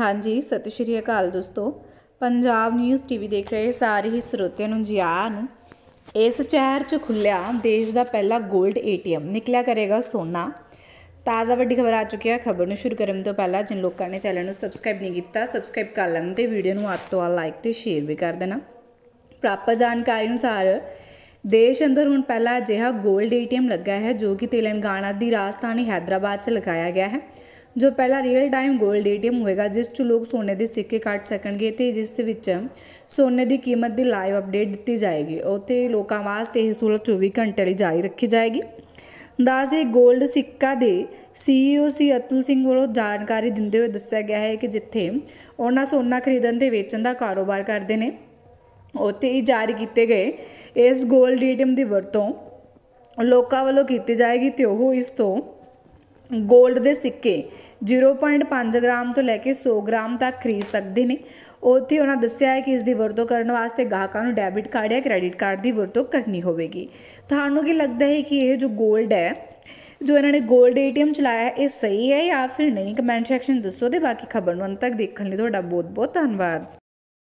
ਹਾਂਜੀ ਸਤਿ ਸ਼੍ਰੀ ਅਕਾਲ ਦੋਸਤੋ ਪੰਜਾਬ ਨਿਊਜ਼ ਟੀਵੀ ਦੇਖ ਰਹੇ ਸਾਰੇ ਹੀ ਸਰੋਤਿਆਂ ਨੂੰ ਜੀ ਆਇਆਂ ਨੂੰ ਇਸ ਚਹਿਰ 'ਚ ਖੁੱਲਿਆ ਦੇਸ਼ ਦਾ ਪਹਿਲਾ 골ਡ ਏਟੀਐਮ ਨਿਕਲਿਆ ਕਰੇਗਾ ਸੋਨਾ ਤਾਜ਼ਾ ਵੱਡੀ ਖਬਰ ਆ ਚੁੱਕੀ ਹੈ ਖਬਰ ਨੂੰ ਸ਼ੁਰੂ ਕਰਨ ਤੋਂ ਪਹਿਲਾਂ ਜਿਨ ਲੋਕਾਂ ਨੇ ਚੈਨਲ ਨੂੰ ਸਬਸਕ੍ਰਾਈਬ ਨਹੀਂ ਕੀਤਾ ਸਬਸਕ੍ਰਾਈਬ ਕਰ ਲੈਣ ਤੇ ਵੀਡੀਓ ਨੂੰ ਆਪ ਤੋਂ ਆ ਲਾਈਕ ਤੇ ਸ਼ੇਅਰ ਵੀ ਕਰ ਦੇਣਾ ਪ੍ਰਾਪਤ ਜਾਣਕਾਰੀ ਅਨੁਸਾਰ ਦੇਸ਼ ਅੰਦਰ ਹੁਣ ਪਹਿਲਾ ਅਜਿਹਾ 골ਡ ਏਟੀਐਮ ਲੱਗਾ ਹੈ ਜੋ ਕਿ ਤੇਲੰਗਾਨਾ ਦੀ ਰਾਜਧਾਨੀ ਹైదరాబాద్ 'ਚ ਲਗਾਇਆ ਗਿਆ ਹੈ ਜੋ ਪਹਿਲਾ ਰੀਅਲ ਟਾਈਮ 골ਡ ਏਟੀਐਮ ਹੋਏਗਾ ਜਿਸ 'ਚ ਲੋਕ ਸੋਨੇ ਦੇ ਸਿੱਕੇ ਕੱਢ ਸਕਣਗੇ ਤੇ ਜਿਸ ਵਿੱਚ ਸੋਨੇ ਦੀ ਕੀਮਤ ਦੀ ਲਾਈਵ ਅਪਡੇਟ ਦਿੱਤੀ ਜਾਏਗੀ ਉੱਥੇ ਲੋਕਾਂ ਵਾਸਤੇ ਇਹ ਸਹੂਲਤ 24 ਘੰਟੇ ਲਈ ਜਾਰੀ ਰੱਖੀ ਜਾਏਗੀ ਦਾਸ ਇਹ 골ਡ ਸਿੱਕਾ ਦੇ ਸੀਈਓ e ਸੀ ਅਤੁਲ ਸਿੰਘ ਵੱਲੋਂ ਜਾਣਕਾਰੀ ਦਿੰਦੇ ਹੋਏ ਦੱਸਿਆ ਗਿਆ ਹੈ ਕਿ ਜਿੱਥੇ ਉਹਨਾਂ ਸੋਨਾ ਖਰੀਦਣ ਤੇ ਵੇਚਣ ਦਾ ਕਾਰੋਬਾਰ ਕਰਦੇ ਨੇ ਉੱਥੇ ਹੀ ਜਾਰੀ ਕੀਤੇ ਗਏ ਇਸ 골ਡ ਏਟੀਐਮ ਦੀ ਵਰਤੋਂ ਲੋਕਾਂ ਵੱਲੋਂ ਕੀਤੀ ਜਾਏਗੀ ਤੇ ਉਹ ਇਸ ਤੋਂ ਗੋਲਡ ਦੇ ਸਿੱਕੇ 0.5 ਗ੍ਰਾਮ ਤੋਂ ਲੈ ਕੇ 100 ਗ੍ਰਾਮ ਤੱਕ ਖਰੀਦ ਸਕਦੇ ਨੇ ਉੱਥੇ ਉਹਨਾਂ ਦੱਸਿਆ ਹੈ ਕਿ ਇਸ ਦੀ ਵਰਤੋਂ ਕਰਨ ਵਾਸਤੇ ਗਾਹਕਾਂ ਨੂੰ ਡੈਬਿਟ ਕਾਰਡ ਜਾਂ ਕ੍ਰੈਡਿਟ ਕਾਰਡ ਦੀ ਵਰਤੋਂ ਕਰਨੀ ਹੋਵੇਗੀ ਤੁਹਾਨੂੰ ਕੀ ਲੱਗਦਾ ਹੈ ਕਿ ਇਹ ਜੋ ਗੋਲਡ ਹੈ ਜੋ ਇਹਨਾਂ ਨੇ ਗੋਲਡ ਏਟੀਐਮ ਚਲਾਇਆ ਇਹ ਸਹੀ ਹੈ ਜਾਂ ਫਿਰ ਨਹੀਂ ਕਮੈਂਟ ਸੈਕਸ਼ਨ ਦੱਸੋ ਤੇ ਬਾਕੀ ਖਬਰ ਨੂੰ ਅੰਤ ਤੱਕ ਦੇਖਣ ਲਈ ਤੁਹਾਡਾ ਬਹੁਤ ਬਹੁਤ ਧੰਨਵਾਦ